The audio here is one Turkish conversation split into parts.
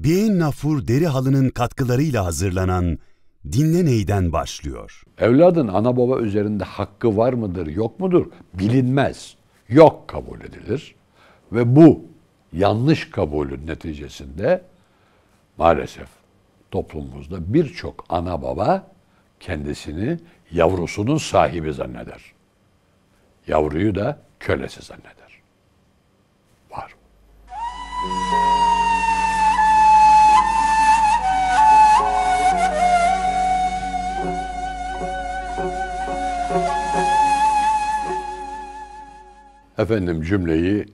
Beyin Nafur deri halının katkılarıyla hazırlanan Dinle Ney'den başlıyor. Evladın ana baba üzerinde hakkı var mıdır yok mudur bilinmez. Yok kabul edilir ve bu yanlış kabulün neticesinde maalesef toplumumuzda birçok ana baba kendisini yavrusunun sahibi zanneder. Yavruyu da kölesi zanneder. Var. Müzik Efendim cümleyi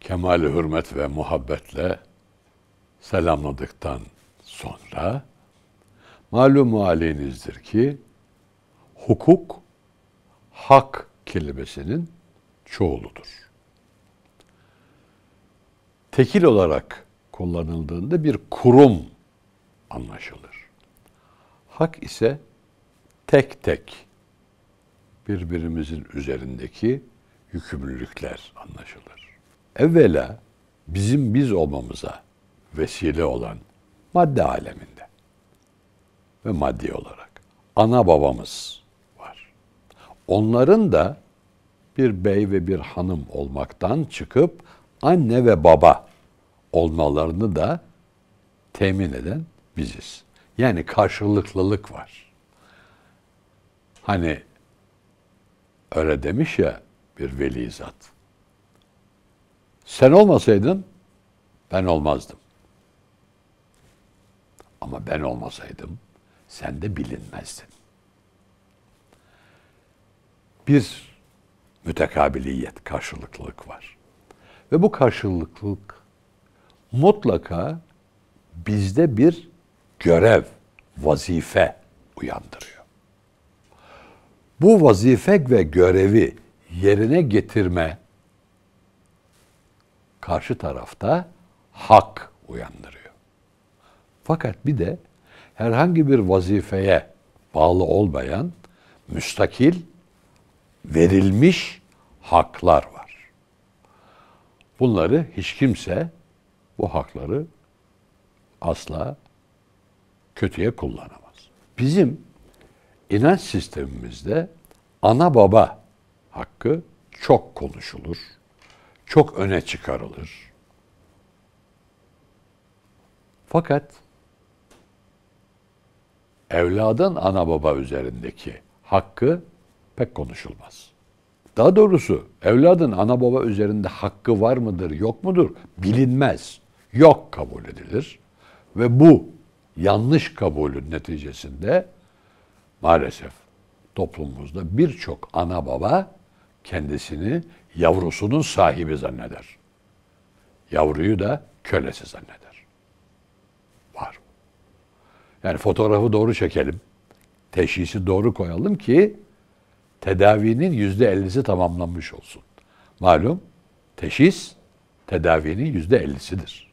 kemal hürmet ve muhabbetle selamladıktan sonra malum halinizdir ki hukuk hak kelimesinin çoğuludur. Tekil olarak kullanıldığında bir kurum anlaşılır. Hak ise tek tek birbirimizin üzerindeki yükümlülükler anlaşılır. Evvela bizim biz olmamıza vesile olan madde aleminde ve maddi olarak ana babamız var. Onların da bir bey ve bir hanım olmaktan çıkıp anne ve baba olmalarını da temin eden biziz. Yani karşılıklılık var. Hani öyle demiş ya bir veli zat. Sen olmasaydın ben olmazdım. Ama ben olmasaydım sen de bilinmezdin. Bir mütekabiliyet, karşılıklılık var. Ve bu karşılıklılık mutlaka bizde bir görev, vazife uyandırıyor. Bu vazife ve görevi yerine getirme karşı tarafta hak uyandırıyor. Fakat bir de herhangi bir vazifeye bağlı olmayan müstakil verilmiş haklar var. Bunları hiç kimse bu hakları asla kötüye kullanamaz. Bizim inanç sistemimizde ana baba hakkı çok konuşulur, çok öne çıkarılır. Fakat evladın ana baba üzerindeki hakkı pek konuşulmaz. Daha doğrusu evladın ana baba üzerinde hakkı var mıdır yok mudur bilinmez. Yok kabul edilir ve bu yanlış kabulün neticesinde maalesef toplumumuzda birçok ana baba kendisini yavrusunun sahibi zanneder. Yavruyu da kölesi zanneder. Var. Yani fotoğrafı doğru çekelim. Teşhisi doğru koyalım ki tedavinin yüzde ellisi tamamlanmış olsun. Malum teşhis tedavinin yüzde ellisidir.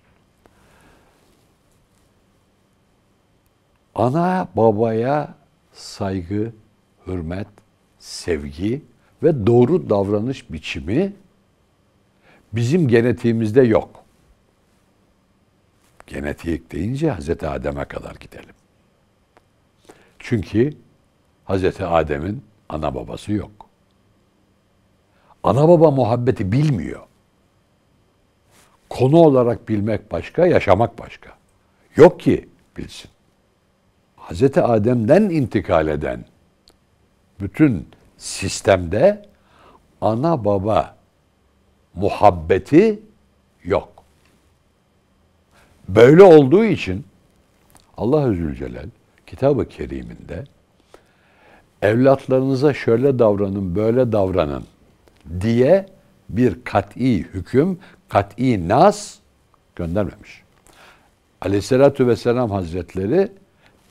Ana babaya saygı, hürmet, sevgi ve doğru davranış biçimi bizim genetiğimizde yok. Genetik deyince Hazreti Adem'e kadar gidelim. Çünkü Hazreti Adem'in ana babası yok. Ana baba muhabbeti bilmiyor. Konu olarak bilmek başka, yaşamak başka. Yok ki bilsin. Hazreti Adem'den intikal eden bütün sistemde ana baba muhabbeti yok. Böyle olduğu için Allah Zülcelal kitabı keriminde evlatlarınıza şöyle davranın, böyle davranın diye bir kat'i hüküm, kat'i nas göndermemiş. Aleyhisselatü Vesselam Hazretleri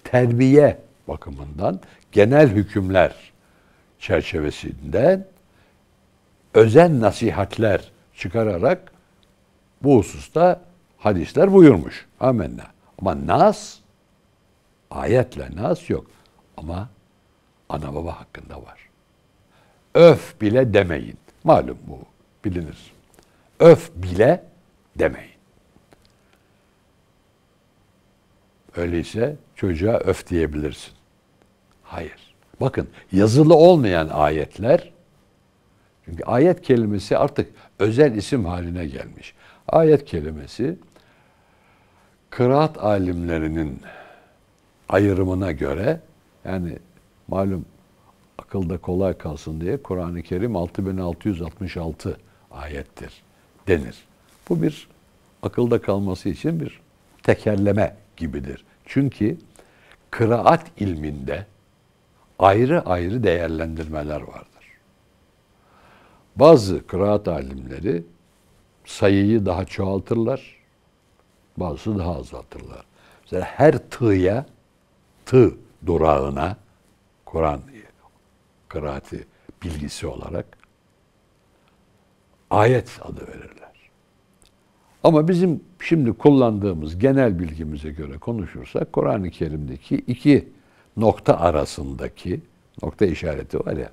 terbiye bakımından genel hükümler çerçevesinden özen nasihatler çıkararak bu hususta hadisler buyurmuş. Amenna. Ama nas ayetle nas yok. Ama ana baba hakkında var. Öf bile demeyin. Malum bu bilinir. Öf bile demeyin. Öyleyse çocuğa öf diyebilirsin. Hayır Bakın yazılı olmayan ayetler çünkü ayet kelimesi artık özel isim haline gelmiş. Ayet kelimesi kıraat alimlerinin ayırımına göre yani malum akılda kolay kalsın diye Kur'an-ı Kerim 6666 ayettir denir. Bu bir akılda kalması için bir tekerleme gibidir. Çünkü kıraat ilminde ayrı ayrı değerlendirmeler vardır. Bazı kıraat alimleri sayıyı daha çoğaltırlar, bazısı daha azaltırlar. Mesela her tıya, tı durağına, Kur'an kıraati bilgisi olarak ayet adı verirler. Ama bizim şimdi kullandığımız genel bilgimize göre konuşursak Kur'an-ı Kerim'deki iki nokta arasındaki nokta işareti var ya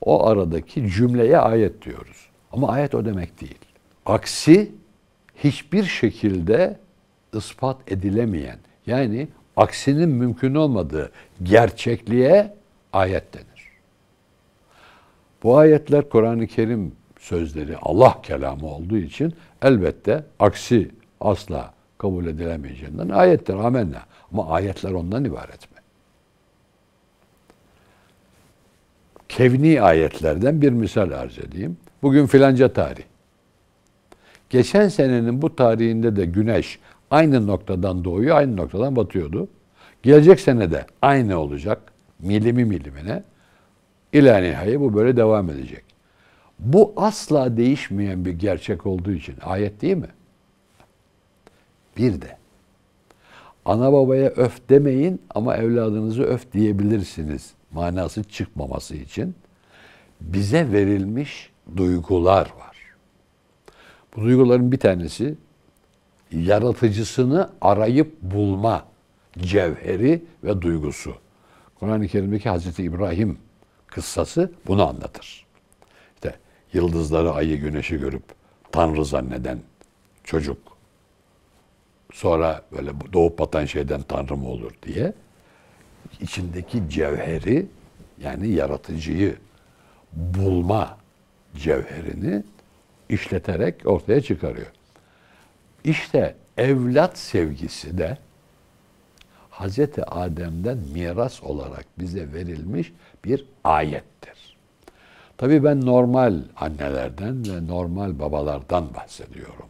o aradaki cümleye ayet diyoruz. Ama ayet o demek değil. Aksi hiçbir şekilde ispat edilemeyen yani aksinin mümkün olmadığı gerçekliğe ayet denir. Bu ayetler Kur'an-ı Kerim sözleri Allah kelamı olduğu için elbette aksi asla kabul edilemeyeceğinden ayettir amenna. Ama ayetler ondan ibaret. sevni ayetlerden bir misal arz edeyim. Bugün filanca tarih. Geçen senenin bu tarihinde de güneş aynı noktadan doğuyor, aynı noktadan batıyordu. Gelecek sene de aynı olacak. Milimi milimine. İlâ nihayet bu böyle devam edecek. Bu asla değişmeyen bir gerçek olduğu için ayet değil mi? Bir de ana babaya öf demeyin ama evladınızı öf diyebilirsiniz manası çıkmaması için bize verilmiş duygular var. Bu duyguların bir tanesi yaratıcısını arayıp bulma cevheri ve duygusu. Kur'an-ı Kerim'deki Hazreti İbrahim kıssası bunu anlatır. İşte yıldızları, ayı, güneşi görüp Tanrı zanneden çocuk. Sonra böyle doğup batan şeyden Tanrı mı olur diye içindeki cevheri yani yaratıcıyı bulma cevherini işleterek ortaya çıkarıyor. İşte evlat sevgisi de Hz. Adem'den miras olarak bize verilmiş bir ayettir. Tabii ben normal annelerden ve normal babalardan bahsediyorum.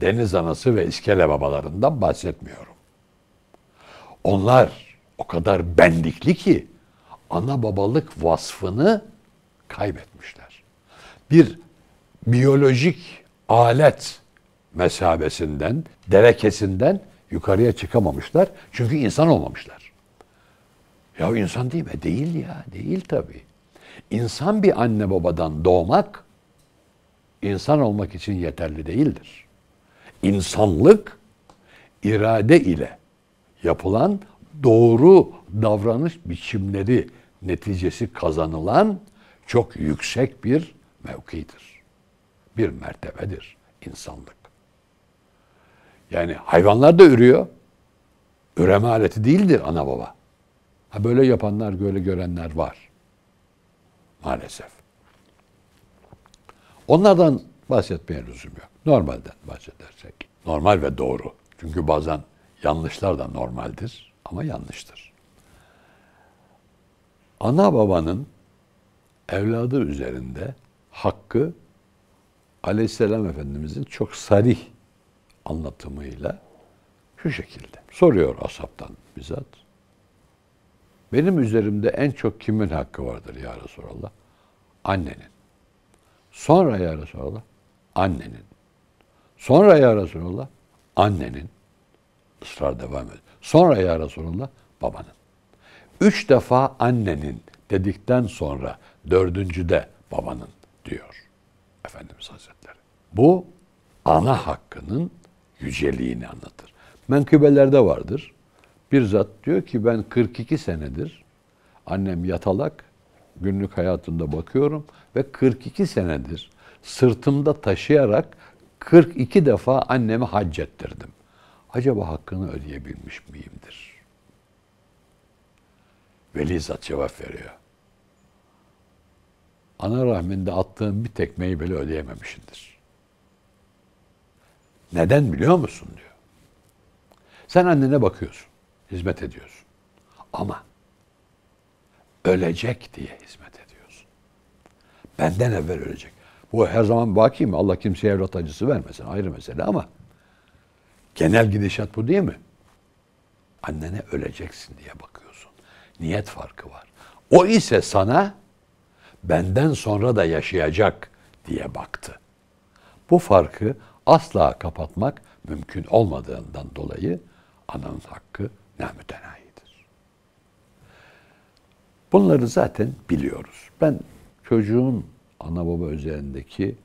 Deniz anası ve iskele babalarından bahsetmiyorum. Onlar o kadar bendikli ki ana babalık vasfını kaybetmişler. Bir biyolojik alet mesabesinden, derekesinden yukarıya çıkamamışlar. Çünkü insan olmamışlar. Ya insan değil mi? Değil ya. Değil tabii. İnsan bir anne babadan doğmak insan olmak için yeterli değildir. İnsanlık irade ile yapılan doğru davranış biçimleri neticesi kazanılan çok yüksek bir mevkidir. Bir mertebedir insanlık. Yani hayvanlar da ürüyor. Üreme aleti değildir ana baba. Ha böyle yapanlar, böyle görenler var. Maalesef. Onlardan bahsetmeye lüzum yok. Normalden bahsedersek. Normal ve doğru. Çünkü bazen yanlışlar da normaldir ama yanlıştır. Ana babanın evladı üzerinde hakkı Aleyhisselam Efendimizin çok sarih anlatımıyla şu şekilde. Soruyor asaptan bizzat. Benim üzerimde en çok kimin hakkı vardır ya Resulallah? Annenin. Sonra ya Resulallah? Annenin. Sonra ya Resulallah? Annenin ısrar devam ediyor. Sonra ya Resulullah babanın. Üç defa annenin dedikten sonra dördüncü de babanın diyor Efendimiz Hazretleri. Bu ana hakkının yüceliğini anlatır. Menkıbelerde vardır. Bir zat diyor ki ben 42 senedir annem yatalak günlük hayatında bakıyorum ve 42 senedir sırtımda taşıyarak 42 defa annemi hac ettirdim acaba hakkını ödeyebilmiş miyimdir? Velizat cevap veriyor. Ana rahminde attığın bir tekmeyi bile ödeyememişindir. Neden biliyor musun diyor. Sen annene bakıyorsun, hizmet ediyorsun. Ama ölecek diye hizmet ediyorsun. Benden evvel ölecek. Bu her zaman baki mi? Allah kimseye evlat acısı vermesin ayrı mesele ama Genel gidişat bu değil mi? Annene öleceksin diye bakıyorsun. Niyet farkı var. O ise sana benden sonra da yaşayacak diye baktı. Bu farkı asla kapatmak mümkün olmadığından dolayı ananın hakkı namütenayidir. Bunları zaten biliyoruz. Ben çocuğun ana baba üzerindeki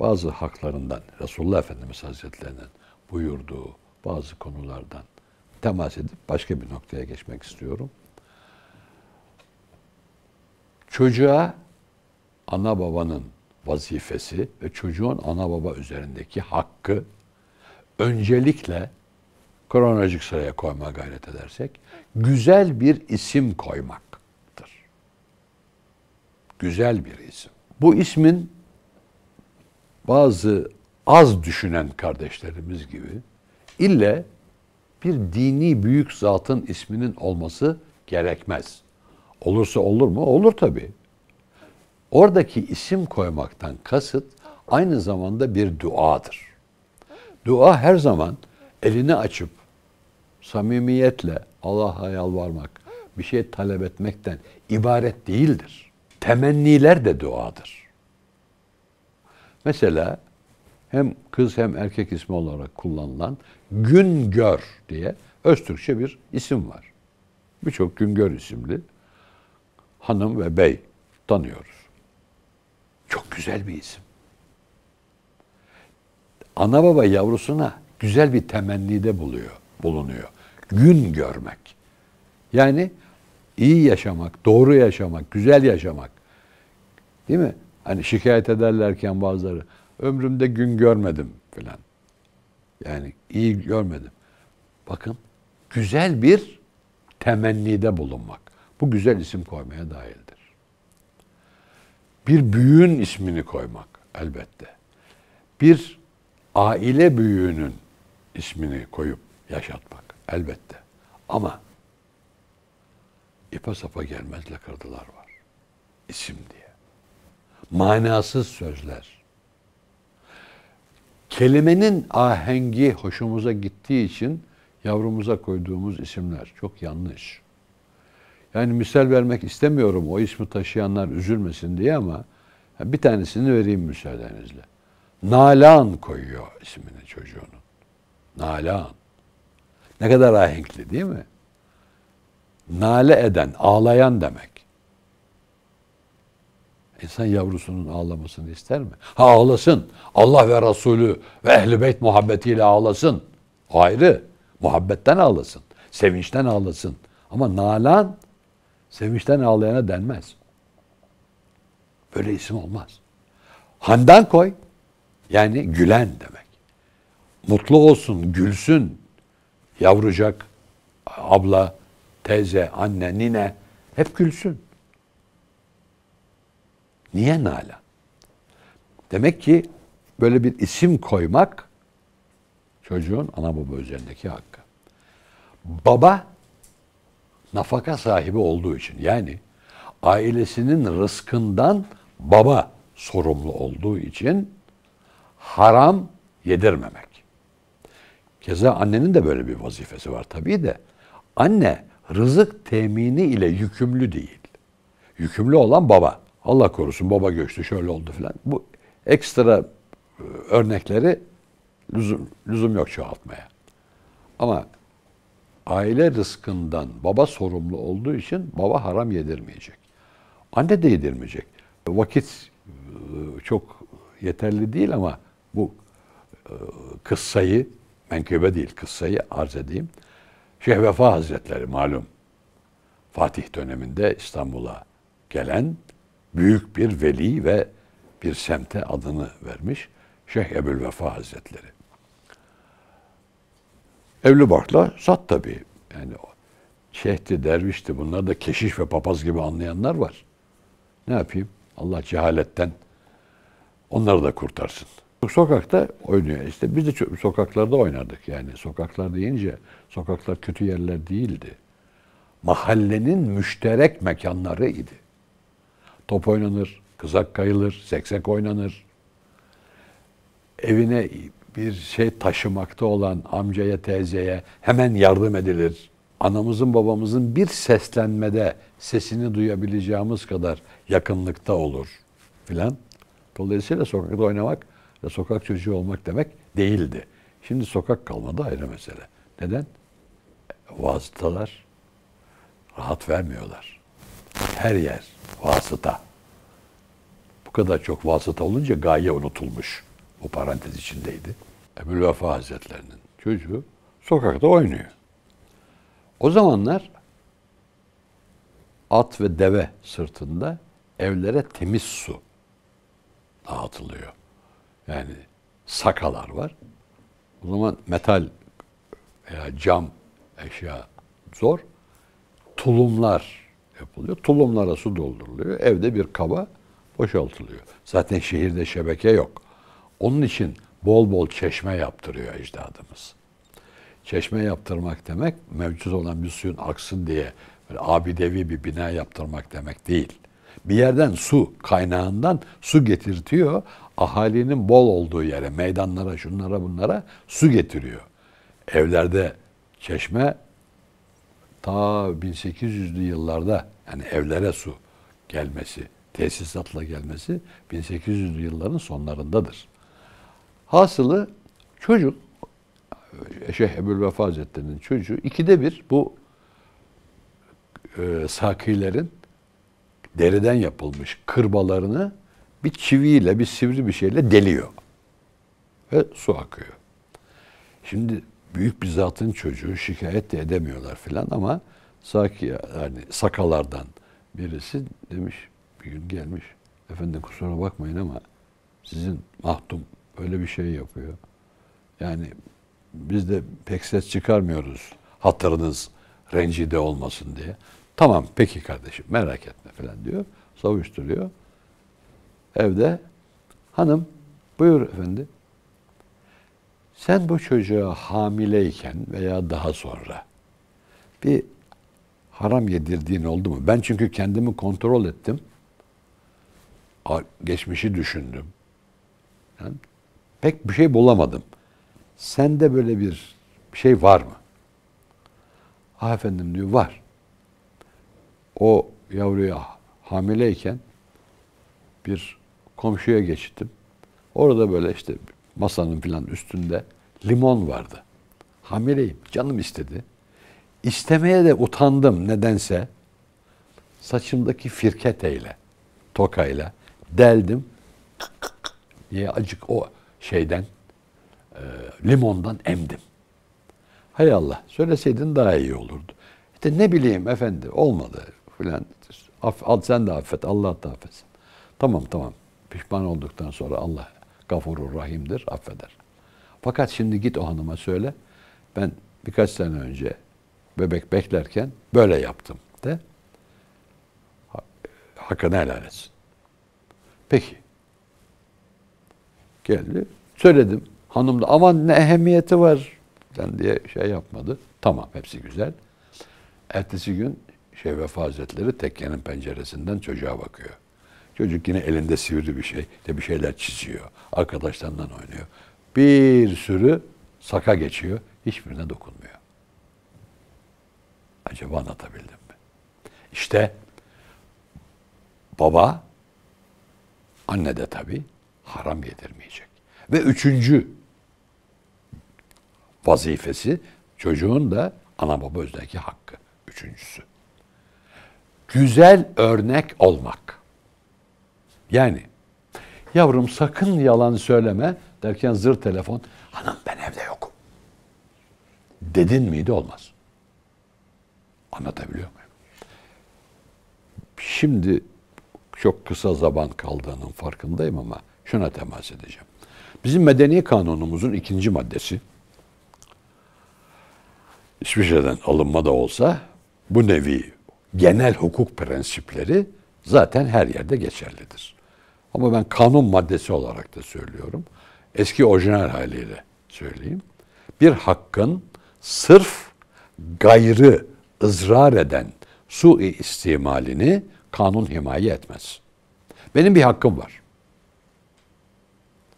bazı haklarından, Resulullah Efendimiz Hazretleri'nin buyurduğu bazı konulardan temas edip başka bir noktaya geçmek istiyorum. Çocuğa ana babanın vazifesi ve çocuğun ana baba üzerindeki hakkı öncelikle kronolojik sıraya koyma gayret edersek güzel bir isim koymaktır. Güzel bir isim. Bu ismin bazı az düşünen kardeşlerimiz gibi ille bir dini büyük zatın isminin olması gerekmez. Olursa olur mu? Olur tabii. Oradaki isim koymaktan kasıt aynı zamanda bir duadır. Dua her zaman elini açıp samimiyetle Allah'a yalvarmak, bir şey talep etmekten ibaret değildir. Temenniler de duadır. Mesela hem kız hem erkek ismi olarak kullanılan Güngör diye Öztürkçe bir isim var. Birçok Güngör isimli hanım ve bey tanıyoruz. Çok güzel bir isim. Ana baba yavrusuna güzel bir temennide buluyor, bulunuyor. Gün görmek. Yani iyi yaşamak, doğru yaşamak, güzel yaşamak. Değil mi? Hani şikayet ederlerken bazıları Ömrümde gün görmedim filan. Yani iyi görmedim. Bakın güzel bir temennide bulunmak. Bu güzel isim koymaya dahildir. Bir büyüğün ismini koymak elbette. Bir aile büyüğünün ismini koyup yaşatmak elbette. Ama ipa sapa gelmez lakırdılar var. İsim diye. Manasız sözler kelimenin ahengi hoşumuza gittiği için yavrumuza koyduğumuz isimler çok yanlış. Yani misal vermek istemiyorum o ismi taşıyanlar üzülmesin diye ama bir tanesini vereyim müsaadenizle. Nalan koyuyor ismini çocuğunun. Nalan. Ne kadar ahenkli değil mi? Nale eden, ağlayan demek. İnsan yavrusunun ağlamasını ister mi? Ha ağlasın. Allah ve Resulü ve ehl i Beyt muhabbetiyle ağlasın. Ayrı. Muhabbetten ağlasın. Sevinçten ağlasın. Ama nalan sevinçten ağlayana denmez. Böyle isim olmaz. Handan koy. Yani gülen demek. Mutlu olsun, gülsün. Yavrucak, abla, teyze, anne, nine hep gülsün. Niye nala? Demek ki böyle bir isim koymak çocuğun ana baba üzerindeki hakkı. Baba nafaka sahibi olduğu için yani ailesinin rızkından baba sorumlu olduğu için haram yedirmemek. Keza annenin de böyle bir vazifesi var tabii de. Anne rızık temini ile yükümlü değil. Yükümlü olan baba. Allah korusun baba göçtü şöyle oldu filan. Bu ekstra e, örnekleri lüzum, lüzum yok çoğaltmaya. Ama aile rızkından baba sorumlu olduğu için baba haram yedirmeyecek. Anne de yedirmeyecek. Vakit e, çok yeterli değil ama bu e, kıssayı, menkıbe değil kıssayı arz edeyim. Şeyh Vefa Hazretleri malum Fatih döneminde İstanbul'a gelen büyük bir veli ve bir semte adını vermiş Şeyh Ebul Vefa Hazretleri. Evli barkla sat tabii. Yani şeyhti, dervişti. Bunlar da keşiş ve papaz gibi anlayanlar var. Ne yapayım? Allah cehaletten onları da kurtarsın. Sokakta oynuyor. işte biz de çok, sokaklarda oynardık yani. Sokaklar deyince sokaklar kötü yerler değildi. Mahallenin müşterek mekanlarıydı top oynanır, kızak kayılır, seksek oynanır. Evine bir şey taşımakta olan amcaya, teyzeye hemen yardım edilir. Anamızın babamızın bir seslenmede sesini duyabileceğimiz kadar yakınlıkta olur filan. Dolayısıyla sokakta oynamak ve sokak çocuğu olmak demek değildi. Şimdi sokak kalmadı ayrı mesele. Neden? Vasıtalar rahat vermiyorlar. Her yer Vasıta. Bu kadar çok vasıta olunca gaye unutulmuş. Bu parantez içindeydi. Ebu'l Vefa Hazretlerinin çocuğu sokakta oynuyor. O zamanlar at ve deve sırtında evlere temiz su dağıtılıyor. Yani sakalar var. O zaman metal veya cam eşya zor. Tulumlar yapılıyor. Tulumlara su dolduruluyor. Evde bir kaba boşaltılıyor. Zaten şehirde şebeke yok. Onun için bol bol çeşme yaptırıyor ecdadımız. Çeşme yaptırmak demek mevcut olan bir suyun aksın diye böyle abidevi bir bina yaptırmak demek değil. Bir yerden su kaynağından su getirtiyor. Ahalinin bol olduğu yere, meydanlara, şunlara bunlara su getiriyor. Evlerde çeşme ta 1800'lü yıllarda yani evlere su gelmesi, tesisatla gelmesi 1800'lü yılların sonlarındadır. Hasılı çocuk, Şeyh Ebul Vefa Hazretleri'nin çocuğu ikide bir bu e, sakilerin deriden yapılmış kırbalarını bir çiviyle, bir sivri bir şeyle deliyor. Ve su akıyor. Şimdi büyük bir zatın çocuğu şikayet de edemiyorlar filan ama Saki yani sakalardan birisi demiş bir gün gelmiş. Efendim kusura bakmayın ama sizin mahdum öyle bir şey yapıyor. Yani biz de pek ses çıkarmıyoruz. Hatırınız rencide olmasın diye. Tamam peki kardeşim merak etme falan diyor. Savuşturuyor. Evde hanım buyur efendi sen bu çocuğa hamileyken veya daha sonra bir haram yedirdiğin oldu mu? Ben çünkü kendimi kontrol ettim. Geçmişi düşündüm. Yani pek bir şey bulamadım. Sende böyle bir şey var mı? Ah efendim diyor var. O yavruya hamileyken bir komşuya geçtim. Orada böyle işte masanın filan üstünde limon vardı. Hamileyim. Canım istedi. İstemeye de utandım nedense. Saçımdaki firketeyle, tokayla deldim. Niye acık o şeyden, e, limondan emdim. Hay Allah, söyleseydin daha iyi olurdu. İşte ne bileyim efendi, olmadı filan. Af, al sen de affet, Allah da affetsin. Tamam tamam, pişman olduktan sonra Allah gafurur rahimdir, affeder. Fakat şimdi git o hanıma söyle. Ben birkaç sene önce bebek beklerken böyle yaptım de. Hakkını helal etsin. Peki. Geldi. Söyledim. Hanım da aman ne ehemmiyeti var falan diye şey yapmadı. Tamam hepsi güzel. Ertesi gün Şeyh Vefa Hazretleri tekkenin penceresinden çocuğa bakıyor. Çocuk yine elinde sivri bir şey. İşte bir şeyler çiziyor. Arkadaşlarından oynuyor. Bir sürü saka geçiyor. Hiçbirine dokunmuyor. Acaba anlatabildim mi? İşte baba, anne de tabii haram yedirmeyecek. Ve üçüncü vazifesi çocuğun da ana baba özdeki hakkı. Üçüncüsü. Güzel örnek olmak. Yani yavrum sakın yalan söyleme derken zır telefon hanım ben evde yokum. Dedin miydi olmaz. Anlatabiliyor muyum? Şimdi çok kısa zaman kaldığının farkındayım ama şuna temas edeceğim. Bizim medeni kanunumuzun ikinci maddesi İsviçre'den alınma da olsa bu nevi genel hukuk prensipleri zaten her yerde geçerlidir. Ama ben kanun maddesi olarak da söylüyorum. Eski orijinal haliyle söyleyeyim. Bir hakkın sırf gayrı ızrar eden su istimalini kanun himaye etmez. Benim bir hakkım var.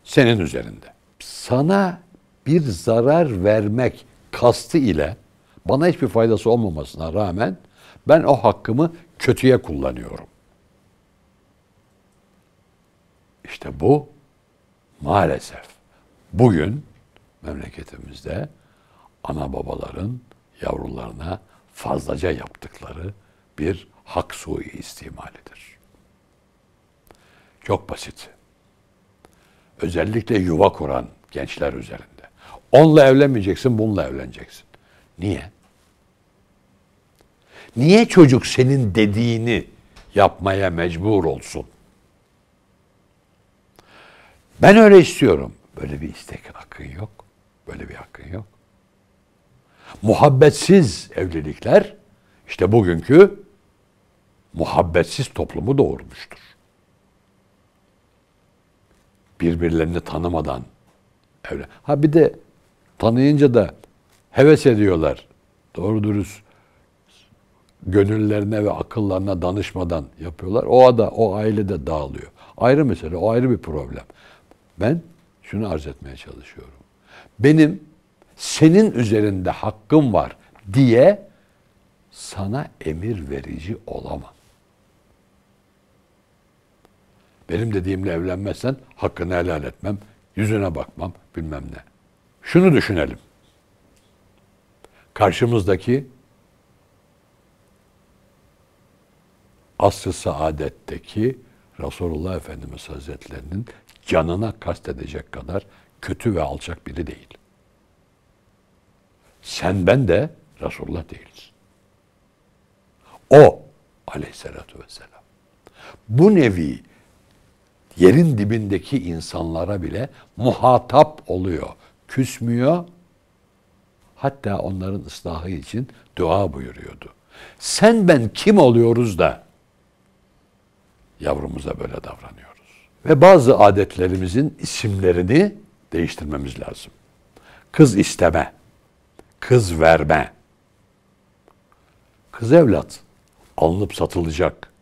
Senin üzerinde. Sana bir zarar vermek kastı ile bana hiçbir faydası olmamasına rağmen ben o hakkımı kötüye kullanıyorum. İşte bu maalesef bugün memleketimizde ana babaların yavrularına fazlaca yaptıkları bir hak suyu istimalidir. Çok basit. Özellikle yuva kuran gençler üzerinde. Onunla evlenmeyeceksin, bununla evleneceksin. Niye? Niye çocuk senin dediğini yapmaya mecbur olsun? Ben öyle istiyorum. Böyle bir istek hakkın yok. Böyle bir hakkın yok. Muhabbetsiz evlilikler işte bugünkü muhabbetsiz toplumu doğurmuştur. Birbirlerini tanımadan evlen. Ha bir de tanıyınca da heves ediyorlar. Doğru dürüst gönüllerine ve akıllarına danışmadan yapıyorlar. O da o aile de dağılıyor. Ayrı mesele, o ayrı bir problem. Ben şunu arz etmeye çalışıyorum. Benim senin üzerinde hakkım var diye sana emir verici olamam. Benim dediğimle evlenmezsen hakkını helal etmem, yüzüne bakmam bilmem ne. Şunu düşünelim. Karşımızdaki asr-ı saadetteki Resulullah Efendimiz Hazretlerinin canına kastedecek kadar kötü ve alçak biri değil. Sen ben de Resulullah değiliz. O aleyhissalatü vesselam. Bu nevi yerin dibindeki insanlara bile muhatap oluyor. Küsmüyor. Hatta onların ıslahı için dua buyuruyordu. Sen ben kim oluyoruz da Yavrumuza böyle davranıyoruz. Ve bazı adetlerimizin isimlerini değiştirmemiz lazım. Kız isteme, kız verme. Kız evlat alınıp satılacak,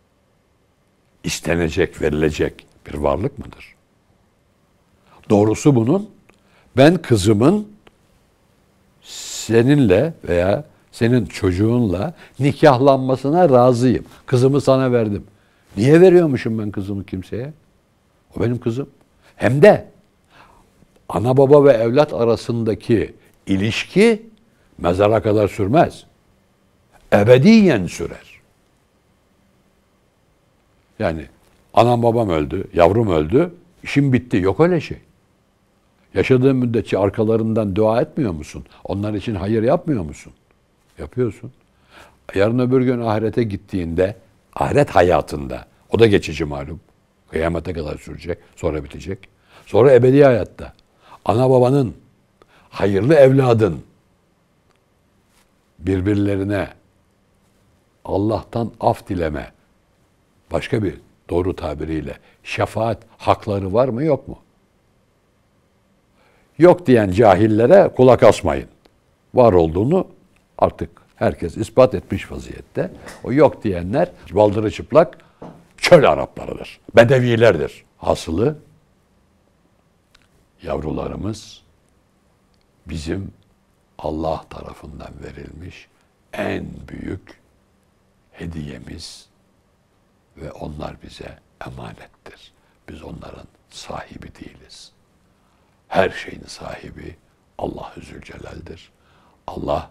istenecek, verilecek bir varlık mıdır? Doğrusu bunun ben kızımın seninle veya senin çocuğunla nikahlanmasına razıyım. Kızımı sana verdim. Niye veriyormuşum ben kızımı kimseye? O benim kızım. Hem de ana baba ve evlat arasındaki ilişki mezara kadar sürmez. Ebediyen sürer. Yani anam babam öldü, yavrum öldü, işim bitti. Yok öyle şey. Yaşadığın müddetçe arkalarından dua etmiyor musun? Onlar için hayır yapmıyor musun? Yapıyorsun. Yarın öbür gün ahirete gittiğinde ahiret hayatında. O da geçici malum. Kıyamete kadar sürecek. Sonra bitecek. Sonra ebedi hayatta. Ana babanın, hayırlı evladın birbirlerine Allah'tan af dileme. Başka bir doğru tabiriyle şefaat hakları var mı yok mu? Yok diyen cahillere kulak asmayın. Var olduğunu artık Herkes ispat etmiş vaziyette. O yok diyenler baldırı çıplak çöl Araplarıdır. Bedevilerdir. Hasılı yavrularımız bizim Allah tarafından verilmiş en büyük hediyemiz ve onlar bize emanettir. Biz onların sahibi değiliz. Her şeyin sahibi Allah Zülcelal'dir. Allah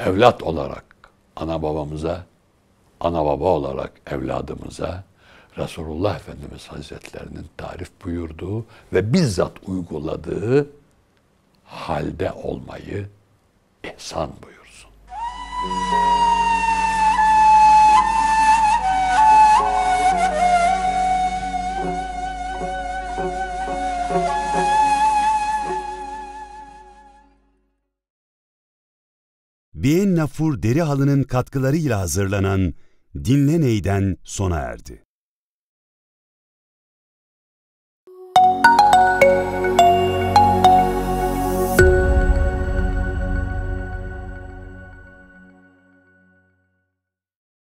evlat olarak ana babamıza, ana baba olarak evladımıza Resulullah Efendimiz Hazretlerinin tarif buyurduğu ve bizzat uyguladığı halde olmayı ihsan buyursun. Müzik Bien Nafur deri halının katkılarıyla hazırlanan Dinle Ney'den sona erdi.